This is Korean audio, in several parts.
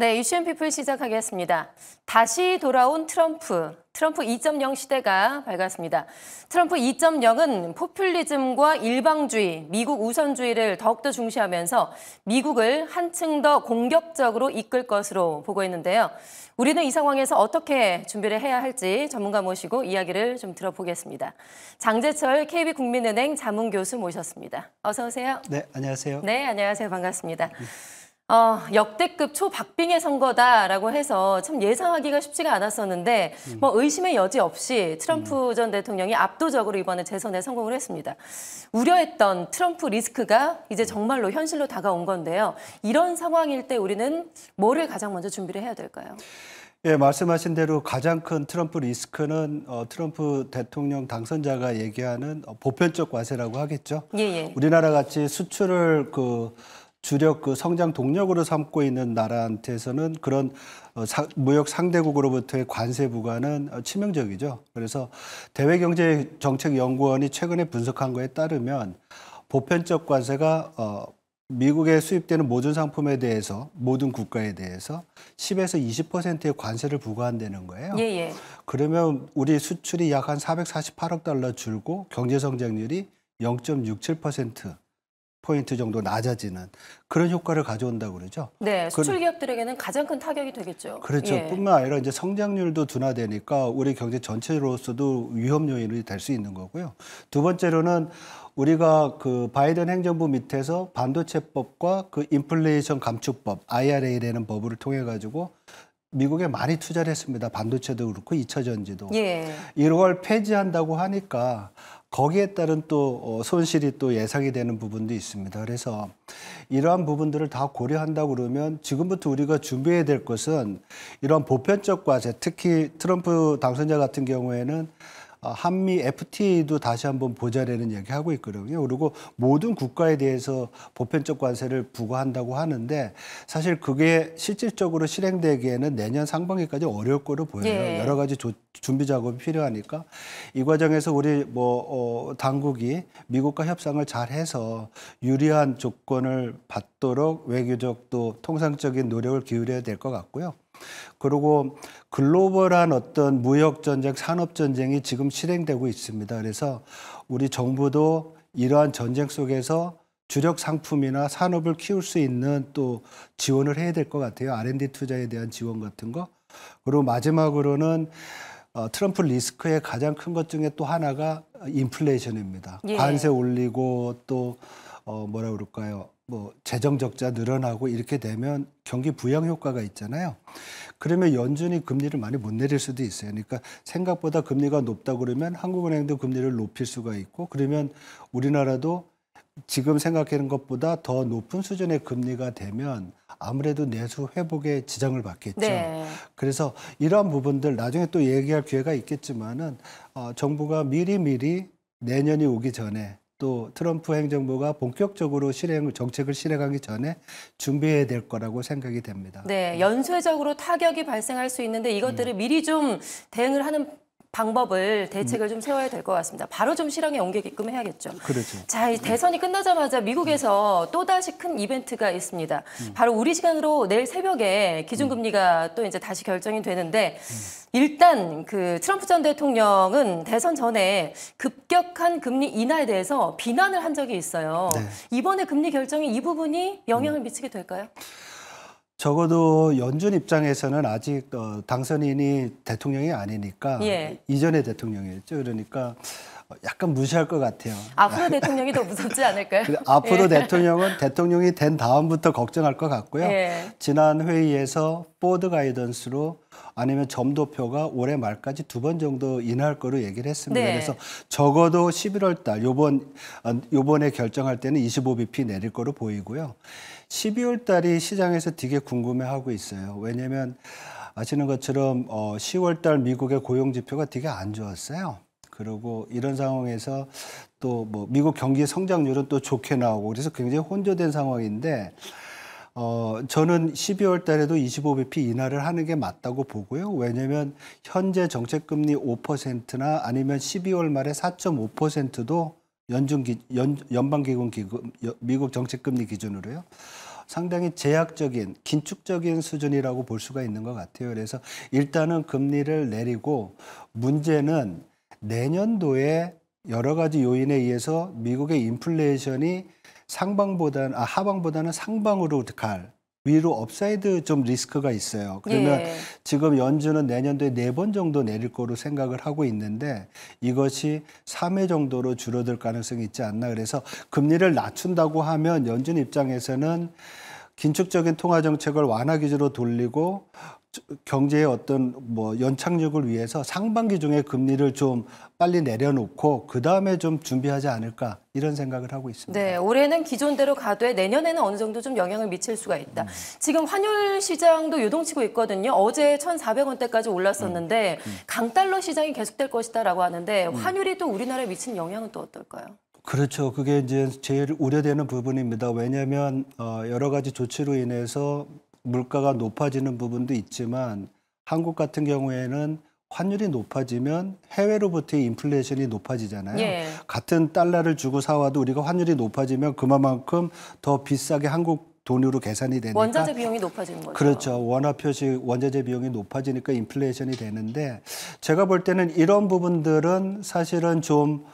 네, 이슈앤 피플 시작하겠습니다. 다시 돌아온 트럼프, 트럼프 2.0 시대가 밝았습니다. 트럼프 2.0은 포퓰리즘과 일방주의, 미국 우선주의를 더욱더 중시하면서 미국을 한층 더 공격적으로 이끌 것으로 보고있는데요. 우리는 이 상황에서 어떻게 준비를 해야 할지 전문가 모시고 이야기를 좀 들어보겠습니다. 장재철 KB국민은행 자문교수 모셨습니다. 어서 오세요. 네, 안녕하세요. 네, 안녕하세요. 반갑습니다. 네. 어, 역대급 초박빙의 선거다라고 해서 참 예상하기가 쉽지가 않았었는데 음. 뭐 의심의 여지 없이 트럼프 음. 전 대통령이 압도적으로 이번에 재선에 성공을 했습니다. 우려했던 트럼프 리스크가 이제 정말로 현실로 다가온 건데요. 이런 상황일 때 우리는 뭐를 가장 먼저 준비를 해야 될까요? 예, 말씀하신 대로 가장 큰 트럼프 리스크는 어, 트럼프 대통령 당선자가 얘기하는 보편적 과세라고 하겠죠. 예, 예. 우리나라 같이 수출을 그 주력 그 성장 동력으로 삼고 있는 나라한테서는 그런 어, 사, 무역 상대국으로부터의 관세 부과는 어, 치명적이죠. 그래서 대외경제정책연구원이 최근에 분석한 거에 따르면 보편적 관세가 어, 미국에 수입되는 모든 상품에 대해서 모든 국가에 대해서 10에서 20%의 관세를 부과한다는 거예요. 예, 예. 그러면 우리 수출이 약 한 448억 달러 줄고 경제 성장률이 0.67% 포인트 정도 낮아지는 그런 효과를 가져온다고 그러죠. 네, 수출 기업들에게는 가장 큰 타격이 되겠죠. 그렇죠. 예. 뿐만 아니라 이제 성장률도 둔화되니까 우리 경제 전체로서도 위험 요인이 될 수 있는 거고요. 두 번째로는 우리가 그 바이든 행정부 밑에서 반도체법과 그 인플레이션 감축법 IRA라는 법을 통해 가지고 미국에 많이 투자를 했습니다. 반도체도 그렇고 2차 전지도. 예. 이걸 폐지한다고 하니까 거기에 따른 또 어, 손실이 또 예상이 되는 부분도 있습니다. 그래서 이러한 부분들을 다 고려한다 고 그러면 지금부터 우리가 준비해야 될 것은 이런 보편적 과제, 특히 트럼프 당선자 같은 경우에는 아, 한미 FTA도 다시 한번 보자라는 얘기하고 있거든요. 그리고 모든 국가에 대해서 보편적 관세를 부과한다고 하는데 사실 그게 실질적으로 실행되기에는 내년 상반기까지 어려울 거로 보여요. 예. 여러 가지 조, 준비 작업이 필요하니까 이 과정에서 우리 뭐 어, 당국이 미국과 협상을 잘 해서 유리한 조건을 받도록 외교적 또 통상적인 노력을 기울여야 될 것 같고요. 그리고 글로벌한 어떤 무역 전쟁, 산업 전쟁이 지금 실행되고 있습니다. 그래서 우리 정부도 이러한 전쟁 속에서 주력 상품이나 산업을 키울 수 있는 또 지원을 해야 될 것 같아요. R&D 투자에 대한 지원 같은 거. 그리고 마지막으로는 어, 트럼프 리스크의 가장 큰 것 중에 또 하나가 인플레이션입니다. 예. 관세 올리고 또 어, 뭐라 그럴까요? 뭐 재정 적자 늘어나고 이렇게 되면 경기 부양 효과가 있잖아요. 그러면 연준이 금리를 많이 못 내릴 수도 있어요. 그러니까 생각보다 금리가 높다 그러면 한국은행도 금리를 높일 수가 있고 그러면 우리나라도 지금 생각하는 것보다 더 높은 수준의 금리가 되면 아무래도 내수 회복에 지장을 받겠죠. 네. 그래서 이러한 부분들 나중에 또 얘기할 기회가 있겠지만은 어, 정부가 미리 미리 내년이 오기 전에 또 트럼프 행정부가 본격적으로 실행 을 정책을 실행하기 전에 준비해야 될 거라고 생각이 됩니다. 네, 연쇄적으로 타격이 발생할 수 있는데 이것들을 음. 미리 좀 대응을 하는 방법을 대책을 좀 세워야 될 것 같습니다. 바로 좀 실행에 옮기게끔 해야겠죠. 그렇죠. 자, 이 대선이 끝나자마자 미국에서 또다시 큰 이벤트가 있습니다. 음. 바로 우리 시간으로 내일 새벽에 기준금리가 음. 또 이제 다시 결정이 되는데 일단 그 트럼프 전 대통령은 대선 전에 급격한 금리 인하에 대해서 비난을 한 적이 있어요. 네. 이번에 금리 결정이 이 부분이 영향을 음. 미치게 될까요? 적어도 연준 입장에서는 아직 어, 당선인이 대통령이 아니니까 예. 이전의 대통령이었죠. 그러니까 약간 무시할 것 같아요. 앞으로 대통령이 더 무섭지 않을까요? 앞으로 예. 대통령은 대통령이 된 다음부터 걱정할 것 같고요. 예. 지난 회의에서 보드 가이던스로 아니면 점도표가 올해 말까지 두 번 정도 인할 거로 얘기를 했습니다. 네. 그래서 적어도 11월 달 요번 어, 요번에 결정할 때는 25bp 내릴 거로 보이고요. 12월 달이 시장에서 되게 궁금해하고 있어요. 왜냐면 아시는 것처럼 어, 10월 달 미국의 고용 지표가 되게 안 좋았어요. 그러고 이런 상황에서 또 뭐 미국 경기 성장률은 또 좋게 나오고 그래서 굉장히 혼조된 상황인데 어, 저는 12월 달에도 25bp 인하를 하는 게 맞다고 보고요. 왜냐면 현재 정책금리 5%나 아니면 12월 말에 4.5%도 연준 기, 연, 연방기금 기금, 미국 정책금리 기준으로요. 상당히 제약적인, 긴축적인 수준이라고 볼 수가 있는 것 같아요. 그래서 일단은 금리를 내리고 문제는 내년도에 여러 가지 요인에 의해서 미국의 인플레이션이 상방보다는 아, 하방보다는 상방으로 갈 위로 업사이드 좀 리스크가 있어요. 그러면 예. 지금 연준은 내년도에 네 번 정도 내릴 거로 생각을 하고 있는데 이것이 3회 정도로 줄어들 가능성이 있지 않나 그래서 금리를 낮춘다고 하면 연준 입장에서는 긴축적인 통화 정책을 완화 기조로 돌리고 경제의 어떤 뭐 연착륙을 위해서 상반기 중에 금리를 좀 빨리 내려놓고 그 다음에 좀 준비하지 않을까 이런 생각을 하고 있습니다. 네, 올해는 기존대로 가되 내년에는 어느 정도 좀 영향을 미칠 수가 있다. 음. 지금 환율 시장도 요동치고 있거든요. 어제 1,400원대까지 올랐었는데 음. 음. 강달러 시장이 계속될 것이다라고 하는데 음. 환율이 또 우리나라에 미친 영향은 또 어떨까요? 그렇죠. 그게 이제 제일 우려되는 부분입니다. 왜냐하면 어, 여러 가지 조치로 인해서 물가가 높아지는 부분도 있지만 한국 같은 경우에는 환율이 높아지면 해외로부터의 인플레이션이 높아지잖아요. 예. 같은 달러를 주고 사와도 우리가 환율이 높아지면 그만큼 더 비싸게 한국 돈으로 계산이 되니까 원자재 비용이 높아지는 거죠. 그렇죠. 원화 표시 원자재 비용이 높아지니까 인플레이션이 되는데 제가 볼 때는 이런 부분들은 사실은 좀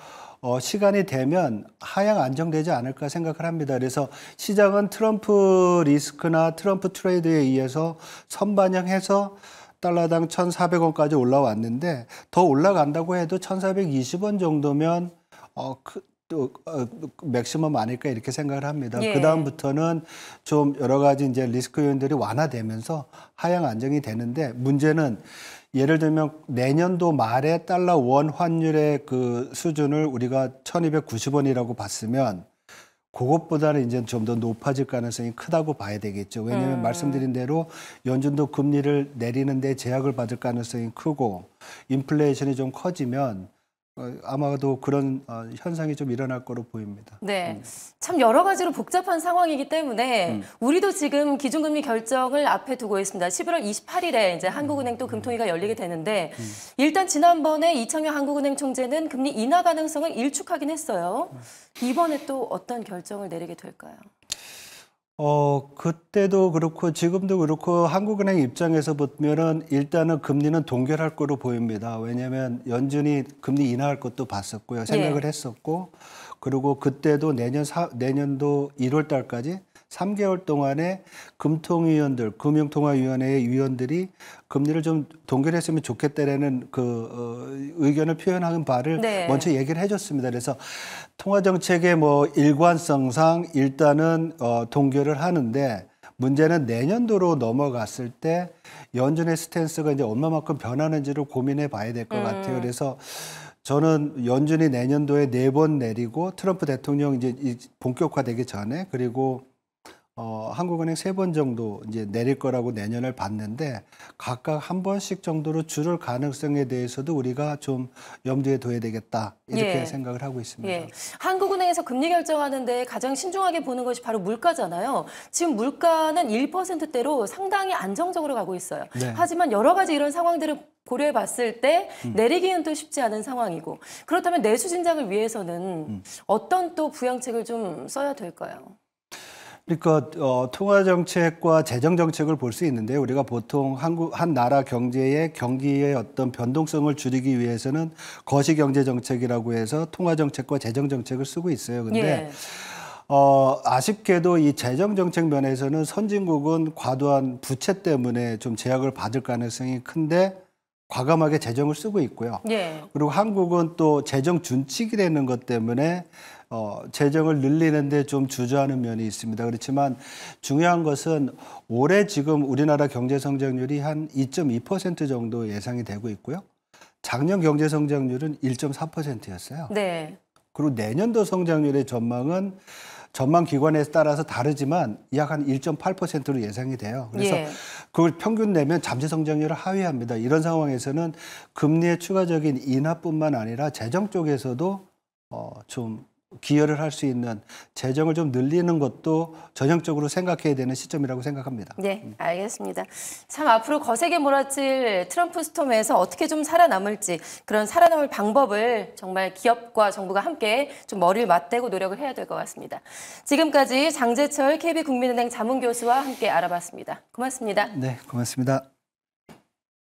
어, 시간이 되면 하향 안정되지 않을까 생각을 합니다. 그래서 시장은 트럼프 리스크나 트럼프 트레이드에 의해서 선반영해서 달러당 1,400원까지 올라왔는데 더 올라간다고 해도 1,420원 정도면 어, 그, 또 어, 맥시멈 아닐까 이렇게 생각을 합니다. 예. 그 다음부터는 좀 여러 가지 이제 리스크 요인들이 완화되면서 하향 안정이 되는데 문제는 예를 들면 내년도 말에 달러 원 환율의 그 수준을 우리가 1290원이라고 봤으면 그것보다는 이제 좀 더 높아질 가능성이 크다고 봐야 되겠죠. 왜냐하면 음. 말씀드린 대로 연준도 금리를 내리는데 제약을 받을 가능성이 크고 인플레이션이 좀 커지면 어, 아마도 그런 어, 현상이 좀 일어날 거로 보입니다. 네, 음. 참 여러 가지로 복잡한 상황이기 때문에 음. 우리도 지금 기준금리 결정을 앞에 두고 있습니다. 11월 28일에 이제 한국은행 또 금통위가 열리게 되는데 음. 일단 지난번에 이창용 한국은행 총재는 금리 인하 가능성을 일축하긴 했어요. 음. 이번에 또 어떤 결정을 내리게 될까요? 어, 그때도 그렇고 지금도 그렇고 한국은행 입장에서 보면은 일단은 금리는 동결할 거로 보입니다. 왜냐하면 연준이 금리 인하할 것도 봤었고요. 생각을 네. 했었고 그리고 그때도 내년 사, 내년도 1월 달까지 3개월 동안에 금통위원들, 금융통화위원회의 위원들이 금리를 좀 동결했으면 좋겠다라는 그 어, 의견을 표현하는 바를 네. 먼저 얘기를 해줬습니다. 그래서 통화정책의 뭐 일관성상 일단은 어, 동결을 하는데 문제는 내년도로 넘어갔을 때 연준의 스탠스가 이제 얼마만큼 변하는지를 고민해 봐야 될것 음. 같아요. 그래서 저는 연준이 내년도에 네 번 내리고 트럼프 대통령 이제 본격화되기 전에 그리고 어, 한국은행 세 번 정도 이제 내릴 거라고 내년을 봤는데 각각 한 번씩 정도로 줄을 가능성에 대해서도 우리가 좀 염두에 둬야 되겠다 이렇게 예. 생각을 하고 있습니다. 예. 한국은행에서 금리 결정하는데 가장 신중하게 보는 것이 바로 물가잖아요. 지금 물가는 1%대로 상당히 안정적으로 가고 있어요. 네. 하지만 여러 가지 이런 상황들을 고려해 봤을 때 음. 내리기는 또 쉽지 않은 상황이고 그렇다면 내수 진작을 위해서는 음. 어떤 또 부양책을 좀 써야 될까요? 그러니까 어, 통화 정책과 재정 정책을 볼 수 있는데 우리가 보통 한국 한 나라 경제의 경기의 어떤 변동성을 줄이기 위해서는 거시 경제 정책이라고 해서 통화 정책과 재정 정책을 쓰고 있어요. 근데 예. 어, 아쉽게도 이 재정 정책 면에서는 선진국은 과도한 부채 때문에 좀 제약을 받을 가능성이 큰데 과감하게 재정을 쓰고 있고요. 예. 그리고 한국은 또 재정 준칙이라는 것 때문에 어, 재정을 늘리는데 좀 주저하는 면이 있습니다. 그렇지만 중요한 것은 올해 지금 우리나라 경제 성장률이 한 2.2% 정도 예상이 되고 있고요. 작년 경제 성장률은 1.4%였어요. 네. 그리고 내년도 성장률의 전망은 전망 기관에 따라서 다르지만 약 한 1.8%로 예상이 돼요. 그래서 예. 그걸 평균 내면 잠재 성장률을 하회합니다. 이런 상황에서는 금리의 추가적인 인하뿐만 아니라 재정 쪽에서도 어, 좀 기여를 할 수 있는 재정을 좀 늘리는 것도 전형적으로 생각해야 되는 시점이라고 생각합니다. 네, 알겠습니다. 참 앞으로 거세게 몰아칠 트럼프 스톰에서 어떻게 좀 살아남을지 그런 살아남을 방법을 정말 기업과 정부가 함께 좀 머리를 맞대고 노력을 해야 될 것 같습니다. 지금까지 장재철 KB국민은행 자문교수와 함께 알아봤습니다. 고맙습니다. 네, 고맙습니다.